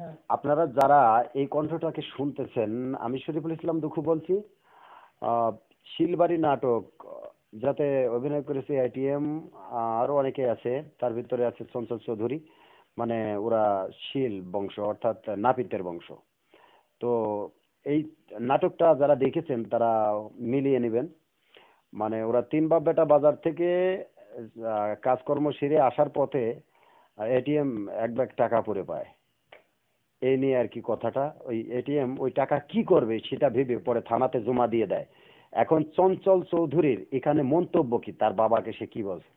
হ্যাঁ। আপনারা যারা এই কণ্ঠটাকে শুনতেছেন আমি শরীফুল ইসলাম দুঃখ বলছি শিলবাড়ি নাটক যাতে অভিনয় করেছে আইটিএম আরো অনেকে আছে তার ভিতরে আছে চঞ্চল চৌধুরী মানে ওরা শিল বংশ অর্থাৎ নাপিতের বংশ তো এই নাটকটা যারা দেখেছেন তারা মিলিয়ে নেবেন মানে ওরা তিন বাপ বেটা বাজার থেকে কাজকর্ম সেরে আসার পথে এটিএম এক ব্যাগ টাকা পরে পায় এই নিয়ে আর কি কথাটা ওই এটিএম ওই টাকা কি করবে সেটা ভেবে পরে থানাতে জমা দিয়ে দেয় এখন চঞ্চল চৌধুরীর এখানে মন্তব্য কি তার বাবাকে সে কি বলছে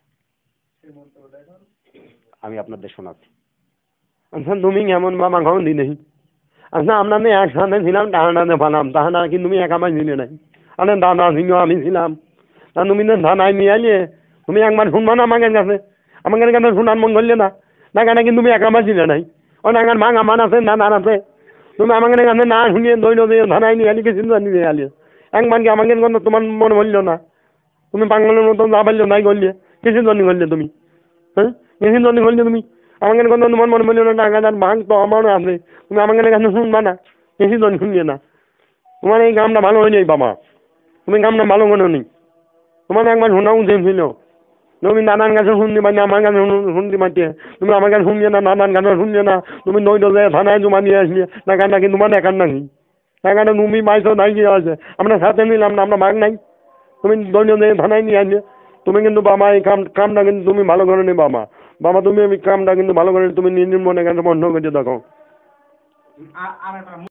আমি আপনাদের শোনাচ্ছি আচ্ছা তুমি এমন বাবা ঘন দিনে আচ্ছা আমরা নেই সামনে ছিলাম ডাহানা বানাম তাহানা কি তুমি এক আমার নিলে নাই আরে দাদা ছিল আমি ছিলাম তা তুমি না ধানায় নিয়ে আনিয়ে তুমি একবার শুনবো না আমাকে কাছে আমাকে কাছে শোনার মন করলে না না কেন কিন্তু তুমি এক আমার ছিলে নাই অনাঙান মাং আমান আছে না নান আছে তুমি আমাকে গান না শুনিয়ে দই নদী ধানাই নিয়ে আলিকে চিন্তা নিয়ে আলি এক মানকে আমাকে গন্ধ তোমার মনে হলিও না তুমি বাংলার মতন না পারলো নাই করলে কিছু জনি গলিয়ে তুমি হ্যাঁ কিছু জনি গলিয়ে তুমি আমাকে গন্ধ তোমার মনে হলিও না আগে যান ভাঙ তো আমারও আছে তুমি আমাকে গান শুনবা না কিছু জনী শুনিয়ে না তোমার এই গামটা ভালো হয়নি বাবা তুমি গামটা ভালো কোনো নেই তোমার একবার শোনাও উচিত ছিল তুমি নানান গান শুনতে পারি আমার গান শুনতে পারিয়ে তুমি আমার গান শুনিয়ে না নানান গান শুনিয়ে না তুমি নই নলে থানায় জমা নিয়ে আসলে না গান নাকি তোমার একার নাকি তার কারণে তুমি মাইছো নাই গিয়ে আছে আমরা সাথে নিলাম না আমরা মাগ নাই তুমি নই নলে থানায় নিয়ে আসলে তুমি কিন্তু বাবা এই কাম কামটা কিন্তু তুমি ভালো করে নি বাবা বাবা তুমি আমি কামটা কিন্তু ভালো করে তুমি নির্মনে গান বন্ধ করে দেখো